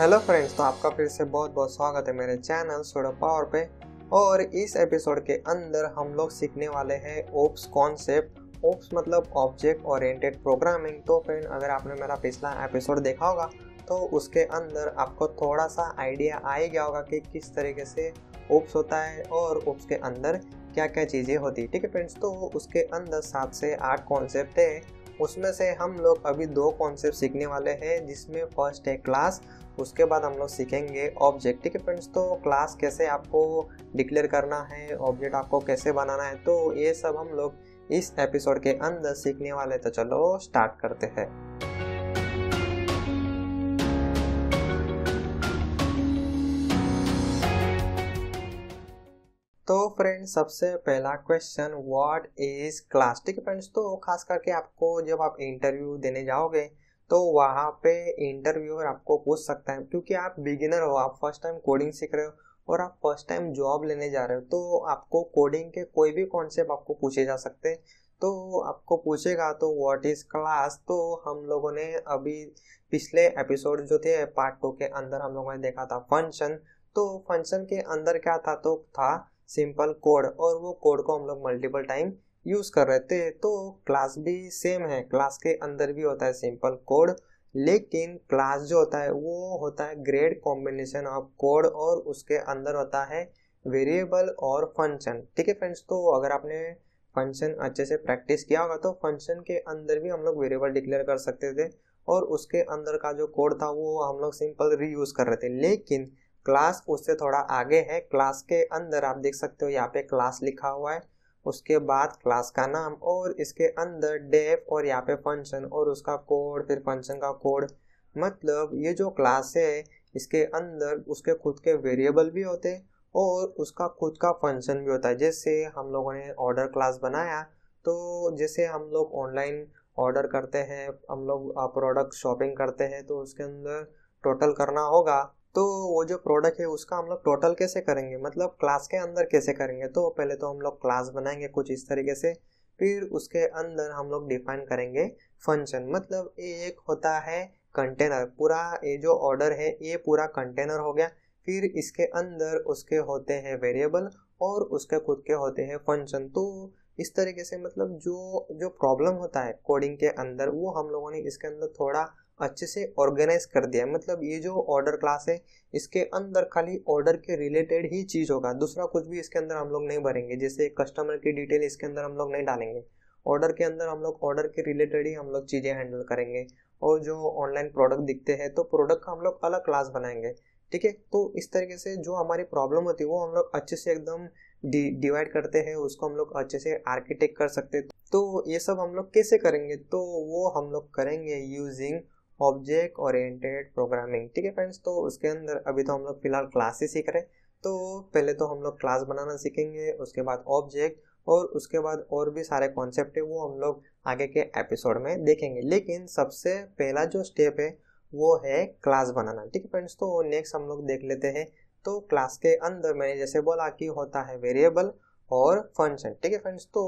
hello friends तो आपका फिर से बहुत बहुत स्वागत है मेरे चैनल सोडा पावर पे और इस एपिसोड के अंदर हम लोग सीखने वाले हैं ओप्स कॉन्सेप्ट ओप्स मतलब ऑब्जेक्ट ओरिएंटेड प्रोग्रामिंग तो फ्रेंड अगर आपने मेरा पिछला एपिसोड देखा होगा तो उसके अंदर आपको थोड़ा सा आइडिया आ ही गया होगा कि किस तरीके से ओप्स होता है और ओप्स के अंदर क्या क्या चीज़ें होती है ठीक है फ्रेंड्स तो उसके अंदर सात से आठ कॉन्सेप्ट है उसमें से हम लोग अभी दो कॉन्सेप्ट सीखने वाले हैं जिसमें फर्स्ट है क्लास उसके बाद हम लोग सीखेंगे ऑब्जेक्ट ठीक है फ्रेंड्स तो क्लास कैसे आपको डिक्लेयर करना है ऑब्जेक्ट आपको कैसे बनाना है तो ये सब हम लोग इस एपिसोड के अंदर सीखने वाले तो चलो स्टार्ट करते हैं तो फ्रेंड सबसे पहला क्वेश्चन व्हाट इज क्लास ठीक है फ्रेंड्स तो खास करके आपको जब आप इंटरव्यू देने जाओगे तो वहाँ पे इंटरव्यूअर आपको पूछ सकता है क्योंकि आप बिगिनर हो आप फर्स्ट टाइम कोडिंग सीख रहे हो और आप फर्स्ट टाइम जॉब लेने जा रहे हो तो आपको कोडिंग के कोई भी कॉन्सेप्ट आपको पूछे जा सकते हैं तो आपको पूछेगा तो व्हाट इज़ क्लास तो हम लोगों ने अभी पिछले एपिसोड जो थे पार्ट टू के अंदर हम लोगों ने देखा था फंक्शन तो फंक्शन के अंदर क्या था तो था सिंपल कोड और वो कोड को हम लोग मल्टीपल टाइम यूज़ कर रहे थे तो क्लास भी सेम है क्लास के अंदर भी होता है सिंपल कोड लेकिन क्लास जो होता है वो होता है ग्रेड कॉम्बिनेशन ऑफ कोड और उसके अंदर होता है वेरिएबल और फंक्शन ठीक है फ्रेंड्स तो अगर आपने फंक्शन अच्छे से प्रैक्टिस किया होगा तो फंक्शन के अंदर भी हम लोग वेरिएबल डिक्लेयर कर सकते थे और उसके अंदर का जो कोड था वो हम लोग सिंपल रीयूज़ कर रहे थे लेकिन क्लास उससे थोड़ा आगे है क्लास के अंदर आप देख सकते हो यहाँ पे क्लास लिखा हुआ है उसके बाद क्लास का नाम और इसके अंदर डेफ और यहाँ पे फंक्शन और उसका कोड फिर फंक्शन का कोड मतलब ये जो क्लास है इसके अंदर उसके खुद के वेरिएबल भी होते हैं और उसका खुद का फंक्शन भी होता है जैसे हम लोगों ने ऑर्डर क्लास बनाया तो जैसे हम लोग ऑनलाइन ऑर्डर करते हैं हम लोग प्रोडक्ट शॉपिंग करते हैं तो उसके अंदर टोटल करना होगा तो वो जो प्रोडक्ट है उसका हम लोग टोटल कैसे करेंगे मतलब क्लास के अंदर कैसे करेंगे तो पहले तो हम लोग क्लास बनाएंगे कुछ इस तरीके से फिर उसके अंदर हम लोग डिफाइन करेंगे फंक्शन मतलब एक होता है कंटेनर पूरा ये जो ऑर्डर है ये पूरा कंटेनर हो गया फिर इसके अंदर उसके होते हैं वेरिएबल और उसके खुद के होते हैं फंक्शन तो इस तरीके से मतलब जो जो प्रॉब्लम होता है कोडिंग के अंदर वो हम लोगों ने इसके अंदर थोड़ा अच्छे से ऑर्गेनाइज कर दिया है मतलब ये जो ऑर्डर क्लास है इसके अंदर खाली ऑर्डर के रिलेटेड ही चीज़ होगा दूसरा कुछ भी इसके अंदर हम लोग नहीं भरेंगे जैसे कस्टमर की डिटेल इसके अंदर हम लोग नहीं डालेंगे ऑर्डर के अंदर हम लोग ऑर्डर के रिलेटेड ही हम लोग चीज़ें हैंडल करेंगे और जो ऑनलाइन प्रोडक्ट दिखते हैं तो प्रोडक्ट का हम लोग अलग क्लास बनाएंगे ठीक है तो इस तरीके से जो हमारी प्रॉब्लम होती है वो हम लोग अच्छे से एकदम डिवाइड करते हैं उसको हम लोग अच्छे से आर्किटेक्ट कर सकते हैं तो ये सब हम लोग कैसे करेंगे तो वो हम लोग करेंगे यूजिंग ऑब्जेक्ट ओरिएंटेड प्रोग्रामिंग ठीक है फ्रेंड्स तो उसके अंदर अभी तो हम लोग फिलहाल क्लास ही सीख रहे हैं तो पहले तो हम लोग क्लास बनाना सीखेंगे उसके बाद ऑब्जेक्ट और उसके बाद और भी सारे कॉन्सेप्ट है वो हम लोग आगे के एपिसोड में देखेंगे लेकिन सबसे पहला जो स्टेप है वो है क्लास बनाना ठीक है फ्रेंड्स तो नेक्स्ट हम लोग देख लेते हैं तो क्लास के अंदर मैंने जैसे बोला कि होता है वेरिएबल और फंक्शन ठीक है फ्रेंड्स तो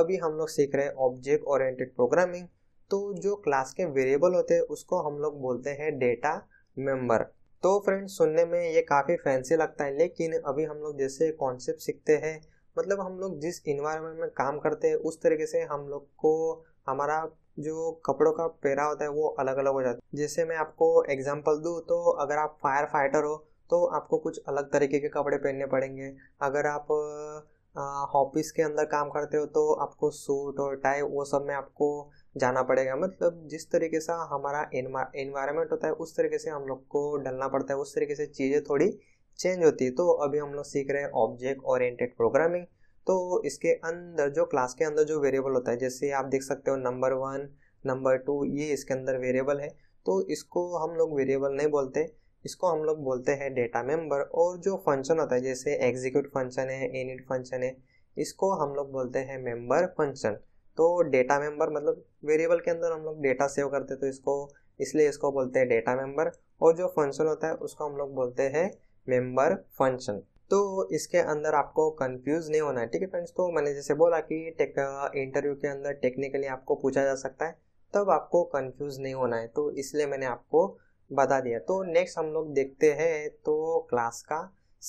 अभी हम लोग सीख रहे हैं ऑब्जेक्ट ओरिएंटेड प्रोग्रामिंग तो जो क्लास के वेरिएबल होते हैं उसको हम लोग बोलते हैं डेटा मेंबर तो फ्रेंड्स सुनने में ये काफ़ी फैंसी लगता है लेकिन अभी हम लोग जैसे कॉन्सेप्ट सीखते हैं मतलब हम लोग जिस इन्वायरमेंट में काम करते हैं उस तरीके से हम लोग को हमारा जो कपड़ों का पेरा होता है वो अलग अलग हो जाता है जैसे मैं आपको एग्जाम्पल दूँ तो अगर आप फायर फाइटर हो तो आपको कुछ अलग तरीके के कपड़े पहनने पड़ेंगे अगर आप ऑफिस के अंदर काम करते हो तो आपको सूट और टाई वो सब में आपको जाना पड़ेगा मतलब जिस तरीके से हमारा इन्वायरमेंट होता है उस तरीके से हम लोग को डलना पड़ता है उस तरीके से चीज़ें थोड़ी चेंज होती है तो अभी हम लोग सीख रहे हैं ऑब्जेक्ट ओरिएंटेड प्रोग्रामिंग तो इसके अंदर जो क्लास के अंदर जो वेरिएबल होता है जैसे आप देख सकते हो नंबर वन नंबर टू ये इसके अंदर वेरिएबल है तो इसको हम लोग वेरिएबल नहीं बोलते इसको हम लोग बोलते हैं डेटा मेम्बर और जो फंक्शन होता है जैसे एग्जीक्यूट फंक्शन है एनिट फंक्शन है इसको हम लोग बोलते हैं मेम्बर फंक्शन तो डेटा मेंबर मतलब वेरिएबल के अंदर हम लोग डेटा सेव करते तो इसको इसलिए इसको बोलते हैं डेटा मेंबर और जो फंक्शन होता है उसको हम लोग बोलते हैं मेंबर फंक्शन तो इसके अंदर आपको कंफ्यूज नहीं होना है ठीक है फ्रेंड्स तो मैंने जैसे बोला कि इंटरव्यू के अंदर टेक्निकली आपको पूछा जा सकता है तब आपको कंफ्यूज नहीं होना है तो इसलिए मैंने आपको बता दिया तो नेक्स्ट हम लोग देखते हैं तो क्लास का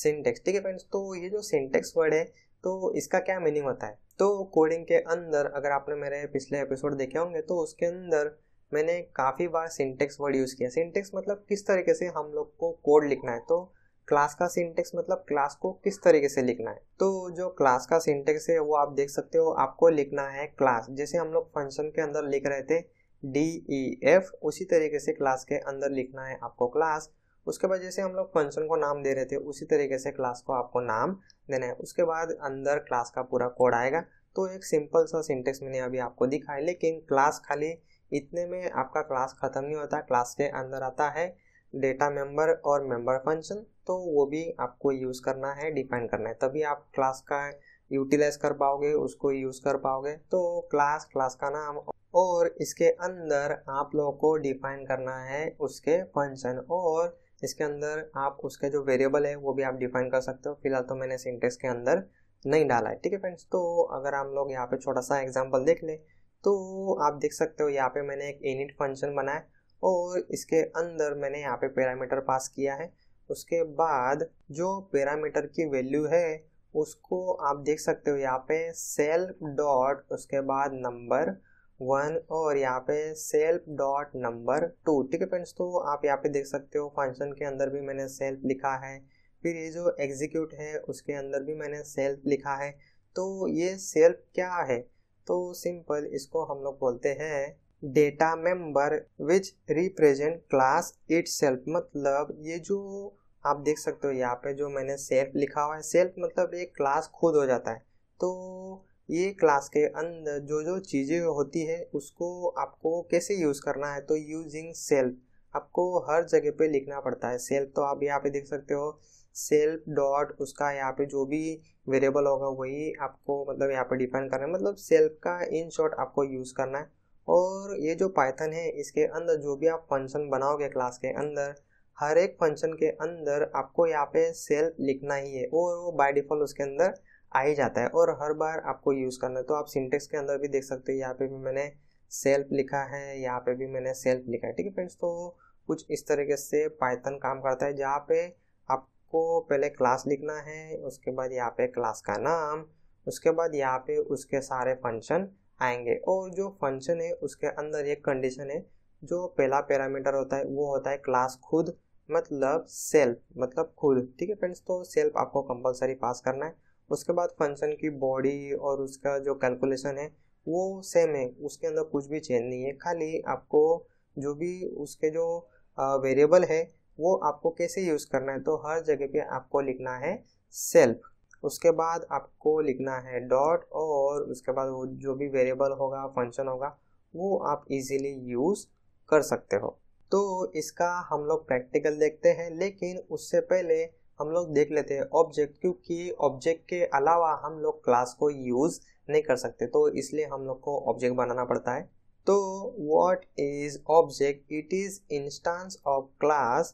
सिंटेक्स ठीक है फ्रेंड्स तो ये जो सिंटेक्स वर्ड है तो इसका क्या मीनिंग होता है तो कोडिंग के अंदर अगर आपने मेरे पिछले एपिसोड देखे होंगे तो उसके अंदर मैंने काफ़ी बार सिंटेक्स वर्ड यूज़ किया सिंटेक्स मतलब किस तरीके से हम लोग को कोड लिखना है तो क्लास का सिंटेक्स मतलब क्लास को किस तरीके से लिखना है तो जो क्लास का सिंटेक्स है वो आप देख सकते हो आपको लिखना है क्लास जैसे हम लोग फंक्शन के अंदर लिख रहे थे डी ई एफ उसी तरीके से क्लास के अंदर लिखना है आपको क्लास उसके बाद जैसे हम लोग फंक्शन को नाम दे रहे थे उसी तरीके से क्लास को आपको नाम देना है उसके बाद अंदर क्लास का पूरा कोड आएगा तो एक सिंपल सा सिंटेक्स मैंने अभी आपको दिखाया लेकिन क्लास खाली इतने में आपका क्लास ख़त्म नहीं होता क्लास के अंदर आता है डेटा मेंबर और मेंबर फंक्शन तो वो भी आपको यूज़ करना है डिफाइन करना है तभी आप क्लास का यूटिलाइज कर पाओगे उसको यूज़ कर पाओगे तो क्लास क्लास का नाम और इसके अंदर आप लोगों को डिफाइन करना है उसके फंक्शन और इसके अंदर आप उसके जो वेरिएबल है वो भी आप डिफाइन कर सकते हो फिलहाल तो मैंने सिंटेक्स के अंदर नहीं डाला है ठीक है फ्रेंड्स तो अगर हम लोग यहाँ पे छोटा सा एग्जाम्पल देख ले तो आप देख सकते हो यहाँ पे मैंने एक इनिट फंक्शन बनाया और इसके अंदर मैंने यहाँ पे पैरामीटर पास किया है उसके बाद जो पैरामीटर की वैल्यू है उसको आप देख सकते हो यहाँ पे सेल डॉट उसके बाद नंबर वन और यहाँ पे सेल्फ डॉट नंबर टू ठीक है फ्रेंड्स तो आप यहाँ पे देख सकते हो फंक्शन के अंदर भी मैंने सेल्फ लिखा है फिर ये जो एग्जीक्यूट है उसके अंदर भी मैंने सेल्फ लिखा है तो ये सेल्फ क्या है तो सिंपल इसको हम लोग बोलते हैं data member which represent class itself मतलब ये जो आप देख सकते हो यहाँ पे जो मैंने सेल्फ लिखा हुआ है सेल्फ मतलब एक क्लास खुद हो जाता है तो ये क्लास के अंदर जो जो चीज़ें होती है उसको आपको कैसे यूज़ करना है तो यूजिंग सेल्फ आपको हर जगह पे लिखना पड़ता है सेल्फ तो आप यहाँ पे देख सकते हो सेल्फ डॉट उसका यहाँ पे जो भी वेरिएबल होगा वही आपको मतलब यहाँ पे डिफाइन करना है मतलब सेल्फ का इन शॉर्ट आपको यूज़ करना है और ये जो पाइथन है इसके अंदर जो भी आप फंक्शन बनाओगे क्लास के अंदर हर एक फंक्शन के अंदर आपको यहाँ पे सेल्फ लिखना ही है और वो बाय डिफ़ॉल्ट उसके अंदर आ ही जाता है और हर बार आपको यूज़ करना है तो आप सिंटेक्स के अंदर भी देख सकते हो यहाँ पे भी मैंने सेल्फ लिखा है यहाँ पे भी मैंने सेल्फ लिखा है ठीक है फ्रेंड्स तो कुछ इस तरीके से पाइथन काम करता है जहाँ पे आपको पहले क्लास लिखना है उसके बाद यहाँ पे क्लास का नाम उसके बाद यहाँ पे उसके सारे फंक्शन आएंगे और जो फंक्शन है उसके अंदर एक कंडीशन है जो पहला पैरामीटर होता है वो होता है क्लास खुद मतलब सेल्फ मतलब खुद ठीक है फ्रेंड्स तो सेल्फ आपको कंपलसरी पास करना है उसके बाद फंक्शन की बॉडी और उसका जो कैलकुलेशन है वो सेम है उसके अंदर कुछ भी चेंज नहीं है खाली आपको जो भी उसके जो वेरिएबल है वो आपको कैसे यूज़ करना है तो हर जगह पे आपको लिखना है सेल्फ उसके बाद आपको लिखना है डॉट और उसके बाद वो जो भी वेरिएबल होगा फंक्शन होगा वो आप इजीली यूज़ कर सकते हो तो इसका हम लोग प्रैक्टिकल देखते हैं लेकिन उससे पहले हम लोग देख लेते हैं ऑब्जेक्ट क्योंकि ऑब्जेक्ट के अलावा हम लोग क्लास को यूज़ नहीं कर सकते तो इसलिए हम लोग को ऑब्जेक्ट बनाना पड़ता है तो what is object it is instance of class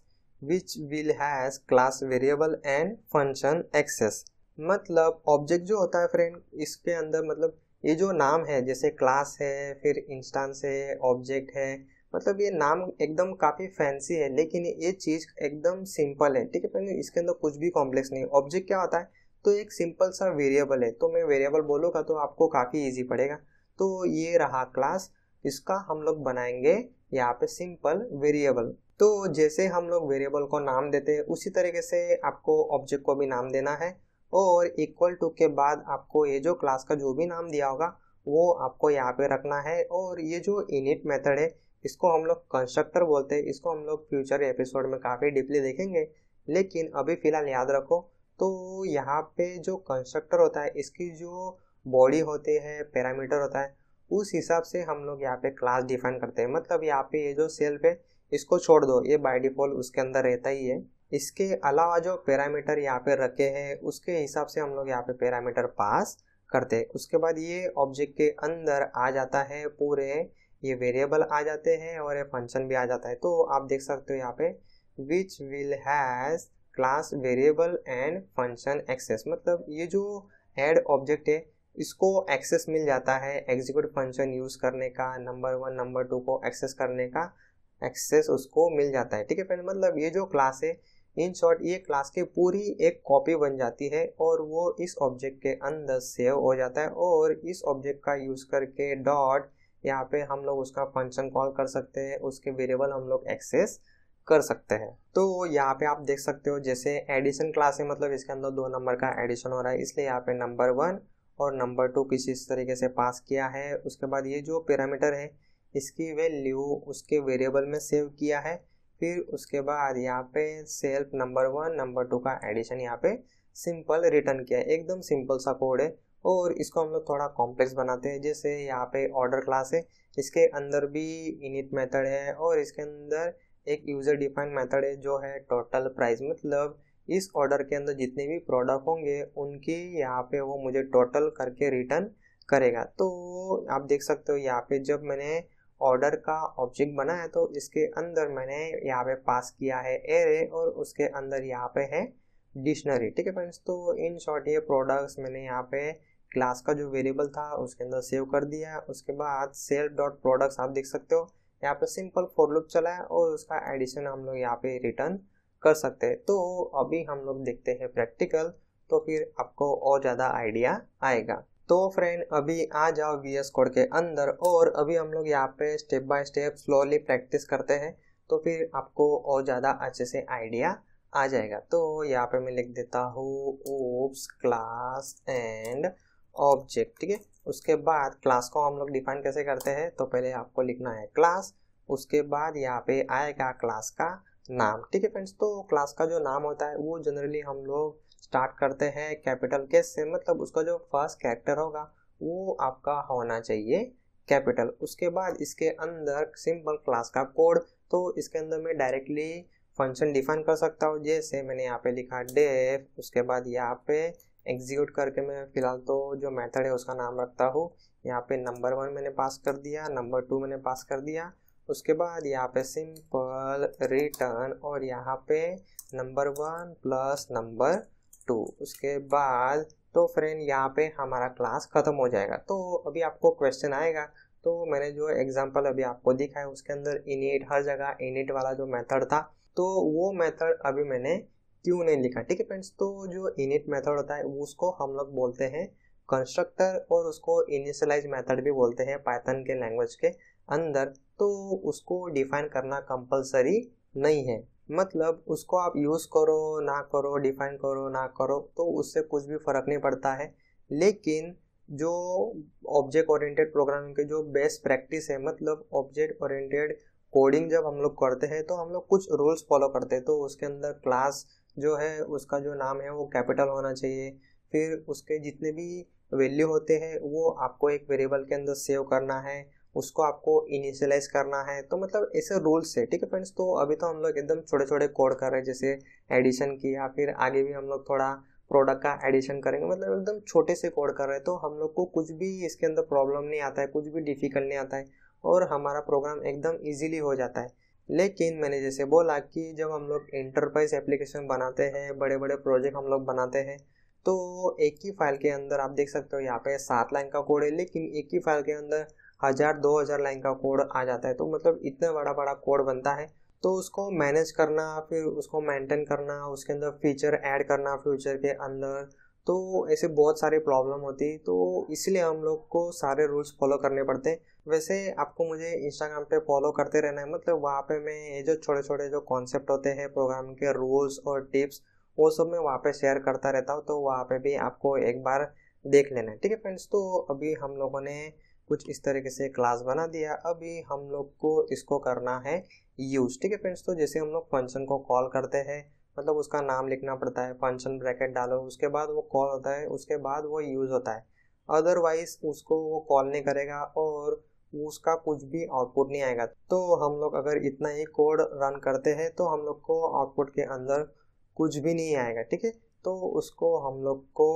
which will has class variable and function access मतलब ऑब्जेक्ट जो होता है फ्रेंड इसके अंदर मतलब ये जो नाम है जैसे क्लास है फिर इंस्टांस है ऑब्जेक्ट है मतलब ये नाम एकदम काफ़ी फैंसी है लेकिन ये चीज़ एकदम सिंपल है ठीक है इसके अंदर कुछ भी कॉम्प्लेक्स नहीं है ऑब्जेक्ट क्या होता है तो एक सिंपल सा वेरिएबल है तो मैं वेरिएबल बोलूँगा तो आपको काफ़ी ईजी पड़ेगा तो ये रहा क्लास इसका हम लोग बनाएंगे यहाँ पे सिंपल वेरिएबल तो जैसे हम लोग वेरिएबल को नाम देते हैं उसी तरीके से आपको ऑब्जेक्ट को भी नाम देना है और इक्वल टू के बाद आपको ये जो क्लास का जो भी नाम दिया होगा वो आपको यहाँ पे रखना है और ये जो इनिट मेथड है इसको हम लोग कंस्ट्रक्टर बोलते हैं इसको हम लोग फ्यूचर एपिसोड में काफ़ी डीपली देखेंगे लेकिन अभी फ़िलहाल याद रखो तो यहाँ पे जो कंस्ट्रक्टर होता है इसकी जो बॉडी होते हैं पैरामीटर होता है उस हिसाब से हम लोग यहाँ पे क्लास डिफाइन करते हैं मतलब यहाँ पे ये जो सेल्फ है इसको छोड़ दो ये बाय डिफॉल्ट उसके अंदर रहता ही है इसके अलावा जो पैरामीटर यहाँ पे रखे हैं उसके हिसाब से हम लोग यहाँ पे पैरामीटर पास करते हैं उसके बाद ये ऑब्जेक्ट के अंदर आ जाता है पूरे ये वेरिएबल आ जाते हैं और ये फंक्शन भी आ जाता है तो आप देख सकते हो यहाँ पे which will has class variable and function access मतलब ये जो हेड ऑब्जेक्ट है इसको एक्सेस मिल जाता है एग्जीक्यूट फंक्शन यूज़ करने का नंबर वन नंबर टू को एक्सेस करने का एक्सेस उसको मिल जाता है ठीक है फ्रेंड मतलब ये जो क्लास है इन शॉर्ट ये क्लास की पूरी एक कॉपी बन जाती है और वो इस ऑब्जेक्ट के अंदर सेव हो जाता है और इस ऑब्जेक्ट का यूज़ करके डॉट यहाँ पे हम लोग उसका फंक्शन कॉल कर सकते हैं उसके वेरिएबल हम लोग एक्सेस कर सकते हैं तो यहाँ पे आप देख सकते हो जैसे एडिशन क्लास है मतलब इसके अंदर दो नंबर का एडिशन हो रहा है इसलिए यहाँ पे नंबर वन और नंबर टू किसी इस तरीके से पास किया है उसके बाद ये जो पैरामीटर है इसकी वैल्यू उसके वेरिएबल में सेव किया है फिर उसके बाद यहाँ पे self number one number two का एडिशन यहाँ पे सिंपल रिटर्न किया है एकदम सिंपल सा कोड है और इसको हम लोग थोड़ा कॉम्प्लेक्स बनाते हैं जैसे यहाँ पे ऑर्डर क्लास है इसके अंदर भी इनिट मेथड है और इसके अंदर एक यूज़र डिफाइन मेथड है जो है टोटल प्राइस मतलब इस ऑर्डर के अंदर जितने भी प्रोडक्ट होंगे उनकी यहाँ पे वो मुझे टोटल करके रिटर्न करेगा तो आप देख सकते हो यहाँ पे जब मैंने ऑर्डर का ऑब्जेक्ट बनाया तो इसके अंदर मैंने यहाँ पे पास किया है एरे और उसके अंदर यहाँ पे है डिक्शनरी ठीक है फ्रेंड्स तो इन शॉर्ट ये प्रोडक्ट्स मैंने यहाँ पे क्लास का जो वेरिएबल था उसके अंदर सेव कर दिया उसके बाद सेल डॉट प्रोडक्ट्स आप देख सकते हो यहाँ पे सिंपल फोर लुक चला है और उसका एडिशन हम लोग यहाँ पे रिटर्न कर सकते हैं तो अभी हम लोग देखते हैं प्रैक्टिकल तो फिर आपको और ज़्यादा आइडिया आएगा तो फ्रेंड अभी आ जाओ वी एस कोड के अंदर और अभी हम लोग यहाँ पे step by step slowly practice करते हैं तो फिर आपको और ज़्यादा अच्छे से आइडिया आ जाएगा तो यहाँ पे मैं लिख देता हूँ ओप्स क्लास एंड ऑब्जेक्ट ठीक है उसके बाद क्लास को हम लोग डिफाइन कैसे करते हैं तो पहले आपको लिखना है क्लास उसके बाद यहाँ पे आएगा क्लास का नाम ठीक है फ्रेंड्स तो क्लास का जो नाम होता है वो जनरली हम लोग स्टार्ट करते हैं कैपिटल के से मतलब उसका जो फर्स्ट कैरेक्टर होगा वो आपका होना चाहिए कैपिटल उसके बाद इसके अंदर सिंपल क्लास का कोड तो इसके अंदर मैं डायरेक्टली फंक्शन डिफाइन कर सकता हूँ जैसे मैंने यहाँ पे लिखा डेफ उसके बाद यहाँ पे एग्जीक्यूट करके मैं फ़िलहाल तो जो मेथड है उसका नाम रखता हूँ यहाँ पे नंबर वन मैंने पास कर दिया नंबर टू मैंने पास कर दिया उसके बाद यहाँ पे सिंपल रिटर्न और यहाँ पे number one plus number two उसके बाद तो फ्रेंड यहाँ पे हमारा क्लास ख़त्म हो जाएगा तो अभी आपको क्वेश्चन आएगा तो मैंने जो एग्जाम्पल अभी आपको दिखाया उसके अंदर इनिट हर जगह इनिट वाला जो मेथड था तो वो मेथड अभी मैंने क्यों नहीं लिखा ठीक है फ्रेंड्स तो जो इनिट मेथड होता है उसको हम लोग बोलते हैं कंस्ट्रक्टर और उसको इनिशियलाइज मेथड भी बोलते हैं पाइथन के लैंग्वेज के अंदर तो उसको डिफाइन करना कंपलसरी नहीं है मतलब उसको आप यूज़ करो ना करो डिफाइन करो ना करो तो उससे कुछ भी फर्क नहीं पड़ता है लेकिन जो ऑब्जेक्ट ओरिएंटेड प्रोग्रामिंग के जो बेस्ट प्रैक्टिस है मतलब ऑब्जेक्ट ओरिएंटेड कोडिंग जब हम लोग करते हैं तो हम लोग कुछ रूल्स फॉलो करते हैं तो उसके अंदर क्लास जो है उसका जो नाम है वो कैपिटल होना चाहिए फिर उसके जितने भी वैल्यू होते हैं वो आपको एक वेरिएबल के अंदर सेव करना है उसको आपको इनिशियलाइज करना है तो मतलब ऐसे रूल्स है ठीक है फ्रेंड्स तो अभी तो हम लोग एकदम छोटे छोटे कोड कर रहे हैं जैसे एडिशन की या फिर आगे भी हम लोग थोड़ा प्रोडक्ट का एडिशन करेंगे मतलब एकदम छोटे से कोड कर रहे हैं तो हम लोग को कुछ भी इसके अंदर प्रॉब्लम नहीं आता है कुछ भी डिफिकल्ट नहीं आता है और हमारा प्रोग्राम एकदम ईजिली हो जाता है लेकिन मैंने जैसे बोला कि जब हम लोग इंटरप्राइज एप्लीकेशन बनाते हैं बड़े बड़े प्रोजेक्ट हम लोग बनाते हैं तो एक ही फाइल के अंदर आप देख सकते हो यहाँ पे सात लाइन का कोड है लेकिन एक ही फाइल के अंदर हज़ार दो हज़ार लाइन का कोड आ जाता है तो मतलब इतना बड़ा बड़ा कोड बनता है तो उसको मैनेज करना फिर उसको मेंटेन करना उसके अंदर फीचर ऐड करना फ्यूचर के अंदर तो ऐसे बहुत सारे प्रॉब्लम होती है तो इसलिए हम लोग को सारे रूल्स फॉलो करने पड़ते हैं वैसे आपको मुझे इंस्टाग्राम पे फॉलो करते रहना है मतलब वहाँ पे मैं ये जो छोटे छोटे जो कॉन्सेप्ट होते हैं प्रोग्राम के रूल्स और टिप्स वो सब मैं वहाँ पे शेयर करता रहता हूँ तो वहाँ पे भी आपको एक बार देख लेना है ठीक है फ्रेंड्स तो अभी हम लोगों ने कुछ इस तरीके से क्लास बना दिया अभी हम लोग को इसको करना है यूज़ ठीक है फ्रेंड्स तो जैसे हम लोग फंक्शन को कॉल करते हैं मतलब उसका नाम लिखना पड़ता है फंक्शन ब्रैकेट डालो उसके बाद वो कॉल होता है उसके बाद वो यूज़ होता है अदरवाइज उसको वो कॉल नहीं करेगा और उसका कुछ भी आउटपुट नहीं आएगा तो हम लोग अगर इतना ही कोड रन करते हैं तो हम लोग को आउटपुट के अंदर कुछ भी नहीं आएगा ठीक है तो उसको हम लोग को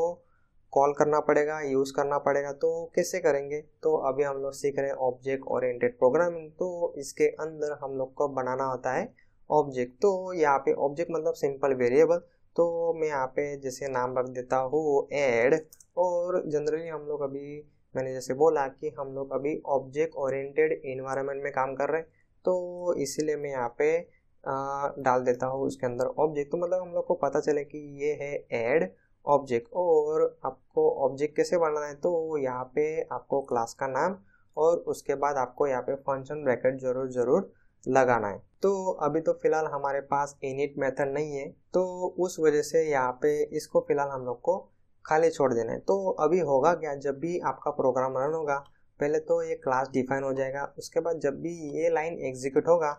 कॉल करना पड़ेगा यूज़ करना पड़ेगा तो कैसे करेंगे तो अभी हम लोग सीख रहे हैं ऑब्जेक्ट ओरिएंटेड प्रोग्रामिंग तो इसके अंदर हम लोग को बनाना होता है ऑब्जेक्ट तो यहाँ पे ऑब्जेक्ट मतलब सिंपल वेरिएबल तो मैं यहाँ पे जैसे नाम रख देता हूँ एड और जनरली हम लोग अभी मैंने जैसे बोला कि हम लोग अभी ऑब्जेक्ट ओरिएंटेड इन्वायरमेंट में काम कर रहे हैं तो इसीलिए मैं यहाँ पे आ, डाल देता हूँ उसके अंदर ऑब्जेक्ट तो मतलब हम लोग को पता चले कि ये है एड ऑब्जेक्ट और आपको ऑब्जेक्ट कैसे बनाना है तो यहाँ पे आपको क्लास का नाम और उसके बाद आपको यहाँ पे फंक्शन ब्रैकेट जरूर जरूर लगाना है तो अभी तो फिलहाल हमारे पास इनिट मेथड नहीं है तो उस वजह से यहाँ पे इसको फिलहाल हम लोग को खाली छोड़ देना है तो अभी होगा क्या जब भी आपका प्रोग्राम रन होगा पहले तो ये क्लास डिफाइन हो जाएगा उसके बाद जब भी ये लाइन एग्जीक्यूट होगा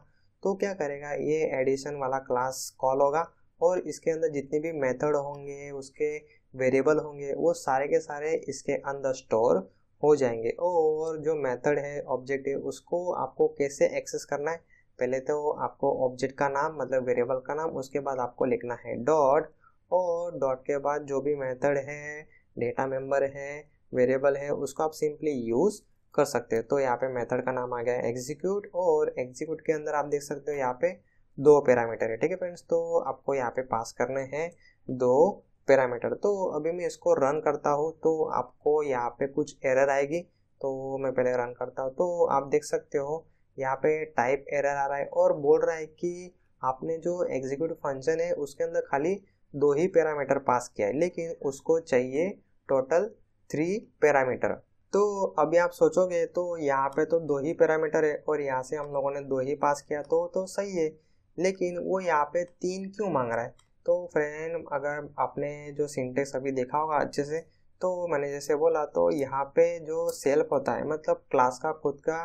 तो क्या करेगा ये एडिशन वाला क्लास कॉल होगा और इसके अंदर जितने भी मेथड होंगे उसके वेरिएबल होंगे वो सारे के सारे इसके अंदर स्टोर हो जाएंगे और जो मेथड है ऑब्जेक्ट है उसको आपको कैसे एक्सेस करना है पहले तो आपको ऑब्जेक्ट का नाम मतलब वेरिएबल का नाम उसके बाद आपको लिखना है डॉट और डॉट के बाद जो भी मेथड है डेटा मेंबर है वेरिएबल है उसको आप सिंपली यूज़ कर सकते हो तो यहाँ पे मेथड का नाम आ गया एग्जीक्यूट और एग्जीक्यूट के अंदर आप देख सकते हो यहाँ पे दो पैरामीटर है ठीक है फ्रेंड्स तो आपको यहाँ पे पास करने हैं दो पैरामीटर तो अभी मैं इसको रन करता हूँ तो आपको यहाँ पे कुछ एरर आएगी तो मैं पहले रन करता हूँ तो आप देख सकते हो यहाँ पे टाइप एरर आ रहा है और बोल रहा है कि आपने जो एग्जीक्यूटिव फंक्शन है उसके अंदर खाली दो ही पैरामीटर पास किया है लेकिन उसको चाहिए टोटल थ्री पैरामीटर तो अभी आप सोचोगे तो यहाँ पे तो दो ही पैरामीटर है और यहाँ से हम लोगों ने दो ही पास किया तो तो सही है लेकिन वो यहाँ पे तीन क्यों मांग रहा है तो फ्रेंड अगर आपने जो सिंटेक्स अभी देखा होगा अच्छे से तो मैंने जैसे बोला तो यहाँ पे जो सेल्फ होता है मतलब क्लास का खुद का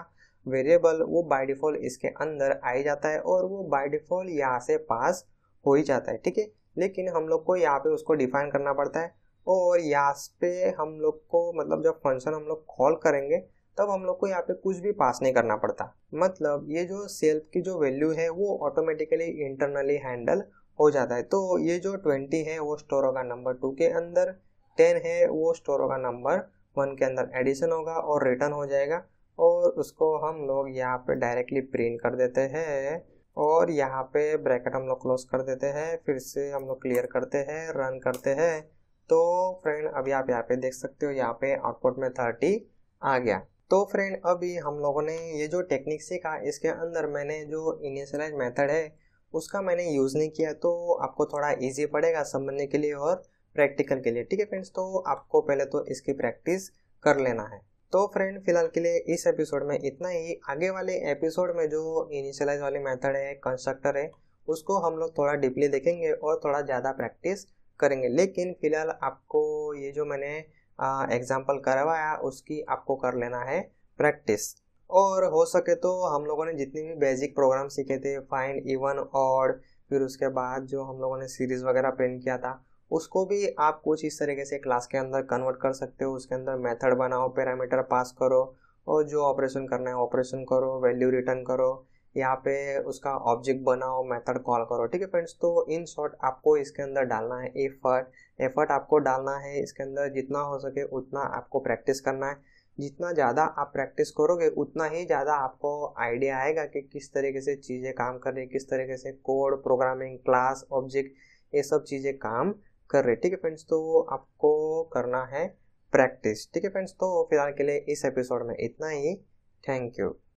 वेरिएबल वो बाय डिफॉल्ट इसके अंदर आ ही जाता है और वो बाय डिफॉल्ट यहाँ से पास हो ही जाता है ठीक है लेकिन हम लोग को यहाँ पे उसको डिफाइन करना पड़ता है और यहाँ पे हम लोग को मतलब जब फंक्शन हम लोग कॉल करेंगे तब हम लोग को यहाँ पे कुछ भी पास नहीं करना पड़ता मतलब ये जो सेल्फ की जो वैल्यू है वो ऑटोमेटिकली इंटरनली हैंडल हो जाता है तो ये जो ट्वेंटी है वो स्टोर होगा नंबर टू के अंदर टेन है वो स्टोर होगा नंबर वन के अंदर एडिशन होगा और रिटर्न हो जाएगा और उसको हम लोग यहाँ पे डायरेक्टली प्रिंट कर देते हैं और यहाँ पे ब्रैकेट हम लोग क्लोज कर देते हैं फिर से हम लोग क्लियर करते हैं रन करते हैं तो फ्रेंड अभी आप यहाँ पे देख सकते हो यहाँ पे आउटपुट में थर्टी आ गया तो फ्रेंड अभी हम लोगों ने ये जो टेक्निक सीखा इसके अंदर मैंने जो इनिशलाइज मेथड है उसका मैंने यूज़ नहीं किया तो आपको थोड़ा इजी पड़ेगा समझने के लिए और प्रैक्टिकल के लिए ठीक है फ्रेंड्स तो आपको पहले तो इसकी प्रैक्टिस कर लेना है तो फ्रेंड फिलहाल के लिए इस एपिसोड में इतना ही आगे वाले एपिसोड में जो इनिशियलाइज वाले मेथड है कंस्ट्रक्टर है उसको हम लोग थोड़ा डीपली देखेंगे और थोड़ा ज़्यादा प्रैक्टिस करेंगे लेकिन फिलहाल आपको ये जो मैंने एग्जाम्पल करवाया उसकी आपको कर लेना है प्रैक्टिस और हो सके तो हम लोगों ने जितने भी बेसिक प्रोग्राम सीखे थे फाइंड इवन और फिर उसके बाद जो हम लोगों ने सीरीज़ वगैरह प्रिंट किया था उसको भी आप कुछ इस तरीके से क्लास के अंदर कन्वर्ट कर सकते हो उसके अंदर मेथड बनाओ पैरामीटर पास करो और जो ऑपरेशन करना है ऑपरेशन करो वैल्यू रिटर्न करो यहाँ पे उसका ऑब्जेक्ट बनाओ मेथड कॉल करो ठीक है फ्रेंड्स तो इन शॉर्ट आपको इसके अंदर डालना है एफर्ट एफर्ट आपको डालना है इसके अंदर जितना हो सके उतना आपको प्रैक्टिस करना है जितना ज़्यादा आप प्रैक्टिस करोगे उतना ही ज़्यादा आपको आइडिया आएगा कि किस तरीके से चीज़ें काम कर रही किस तरीके से कोड प्रोग्रामिंग क्लास ऑब्जेक्ट ये सब चीज़ें काम कर रहे हैं ठीक है फ्रेंड्स तो आपको करना है प्रैक्टिस ठीक है फ्रेंड्स तो फिलहाल के लिए इस एपिसोड में इतना ही थैंक यू